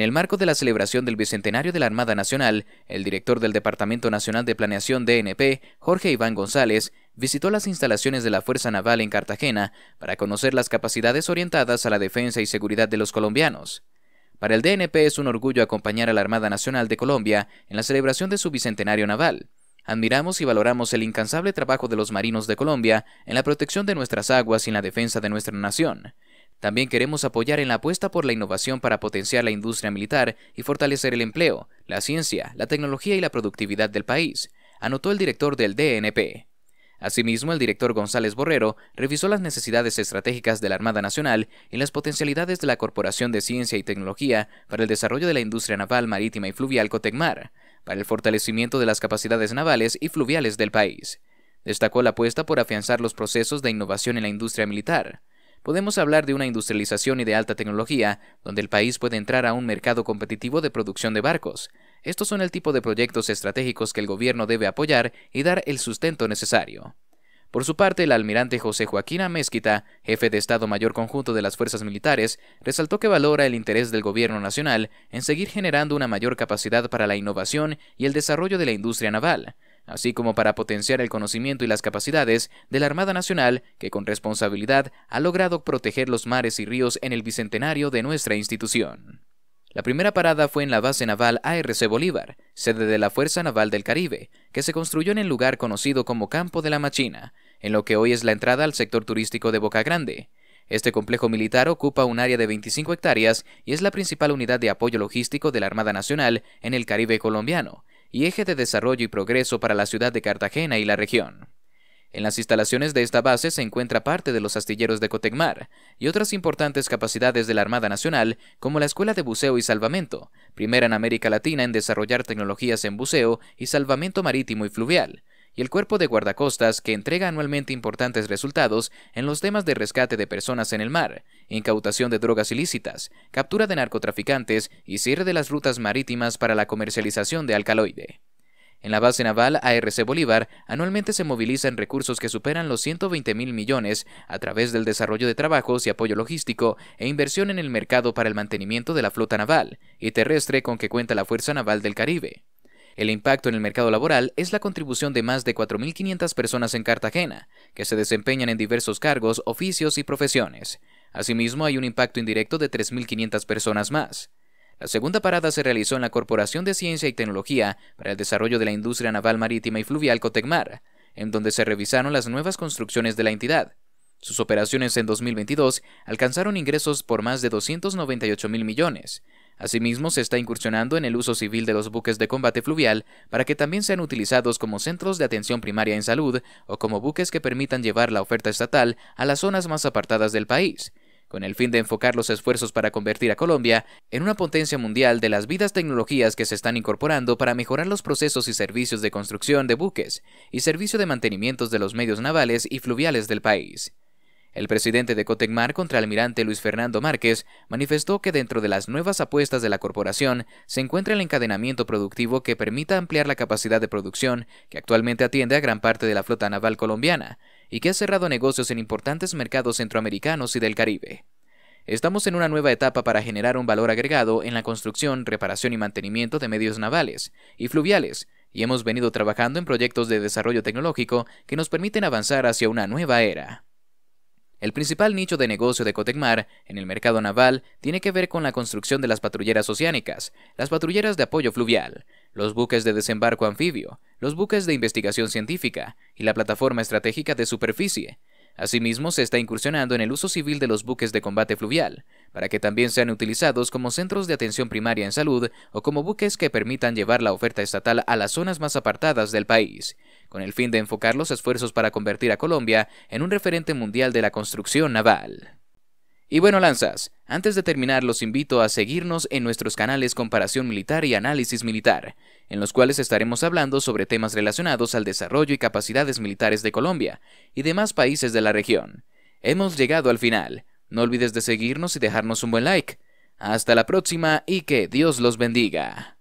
En el marco de la celebración del Bicentenario de la Armada Nacional, el director del Departamento Nacional de Planeación DNP, Jorge Iván González, visitó las instalaciones de la Fuerza Naval en Cartagena para conocer las capacidades orientadas a la defensa y seguridad de los colombianos. Para el DNP es un orgullo acompañar a la Armada Nacional de Colombia en la celebración de su Bicentenario Naval. Admiramos y valoramos el incansable trabajo de los marinos de Colombia en la protección de nuestras aguas y en la defensa de nuestra nación. También queremos apoyar en la apuesta por la innovación para potenciar la industria militar y fortalecer el empleo, la ciencia, la tecnología y la productividad del país, anotó el director del DNP. Asimismo, el director González Borrero revisó las necesidades estratégicas de la Armada Nacional y las potencialidades de la Corporación de Ciencia y Tecnología para el desarrollo de la industria naval, marítima y fluvial Cotecmar, para el fortalecimiento de las capacidades navales y fluviales del país. Destacó la apuesta por afianzar los procesos de innovación en la industria militar, podemos hablar de una industrialización y de alta tecnología, donde el país puede entrar a un mercado competitivo de producción de barcos. Estos son el tipo de proyectos estratégicos que el gobierno debe apoyar y dar el sustento necesario. Por su parte, el almirante José Joaquín Amezquita, jefe de Estado Mayor Conjunto de las Fuerzas Militares, resaltó que valora el interés del gobierno nacional en seguir generando una mayor capacidad para la innovación y el desarrollo de la industria naval, así como para potenciar el conocimiento y las capacidades de la Armada Nacional, que con responsabilidad ha logrado proteger los mares y ríos en el bicentenario de nuestra institución. La primera parada fue en la base naval ARC Bolívar, sede de la Fuerza Naval del Caribe, que se construyó en el lugar conocido como Campo de la Machina, en lo que hoy es la entrada al sector turístico de Boca Grande. Este complejo militar ocupa un área de 25 hectáreas y es la principal unidad de apoyo logístico de la Armada Nacional en el Caribe colombiano, y eje de desarrollo y progreso para la ciudad de Cartagena y la región. En las instalaciones de esta base se encuentra parte de los astilleros de Cotecmar y otras importantes capacidades de la Armada Nacional, como la Escuela de Buceo y Salvamento, primera en América Latina en desarrollar tecnologías en buceo y salvamento marítimo y fluvial, y el Cuerpo de Guardacostas que entrega anualmente importantes resultados en los temas de rescate de personas en el mar, incautación de drogas ilícitas, captura de narcotraficantes y cierre de las rutas marítimas para la comercialización de alcaloide. En la base naval ARC Bolívar anualmente se movilizan recursos que superan los 120 mil millones a través del desarrollo de trabajos y apoyo logístico e inversión en el mercado para el mantenimiento de la flota naval y terrestre con que cuenta la Fuerza Naval del Caribe. El impacto en el mercado laboral es la contribución de más de 4.500 personas en Cartagena, que se desempeñan en diversos cargos, oficios y profesiones. Asimismo, hay un impacto indirecto de 3.500 personas más. La segunda parada se realizó en la Corporación de Ciencia y Tecnología para el Desarrollo de la Industria Naval Marítima y Fluvial Cotecmar, en donde se revisaron las nuevas construcciones de la entidad. Sus operaciones en 2022 alcanzaron ingresos por más de 298 mil millones, Asimismo, se está incursionando en el uso civil de los buques de combate fluvial para que también sean utilizados como centros de atención primaria en salud o como buques que permitan llevar la oferta estatal a las zonas más apartadas del país, con el fin de enfocar los esfuerzos para convertir a Colombia en una potencia mundial de las vidas tecnologías que se están incorporando para mejorar los procesos y servicios de construcción de buques y servicio de mantenimiento de los medios navales y fluviales del país. El presidente de Cotecmar, almirante Luis Fernando Márquez, manifestó que dentro de las nuevas apuestas de la corporación se encuentra el encadenamiento productivo que permita ampliar la capacidad de producción que actualmente atiende a gran parte de la flota naval colombiana y que ha cerrado negocios en importantes mercados centroamericanos y del Caribe. Estamos en una nueva etapa para generar un valor agregado en la construcción, reparación y mantenimiento de medios navales y fluviales, y hemos venido trabajando en proyectos de desarrollo tecnológico que nos permiten avanzar hacia una nueva era. El principal nicho de negocio de Cotecmar en el mercado naval tiene que ver con la construcción de las patrulleras oceánicas, las patrulleras de apoyo fluvial, los buques de desembarco anfibio, los buques de investigación científica y la plataforma estratégica de superficie. Asimismo, se está incursionando en el uso civil de los buques de combate fluvial, para que también sean utilizados como centros de atención primaria en salud o como buques que permitan llevar la oferta estatal a las zonas más apartadas del país con el fin de enfocar los esfuerzos para convertir a Colombia en un referente mundial de la construcción naval. Y bueno, lanzas, antes de terminar los invito a seguirnos en nuestros canales Comparación Militar y Análisis Militar, en los cuales estaremos hablando sobre temas relacionados al desarrollo y capacidades militares de Colombia y demás países de la región. Hemos llegado al final. No olvides de seguirnos y dejarnos un buen like. Hasta la próxima y que Dios los bendiga.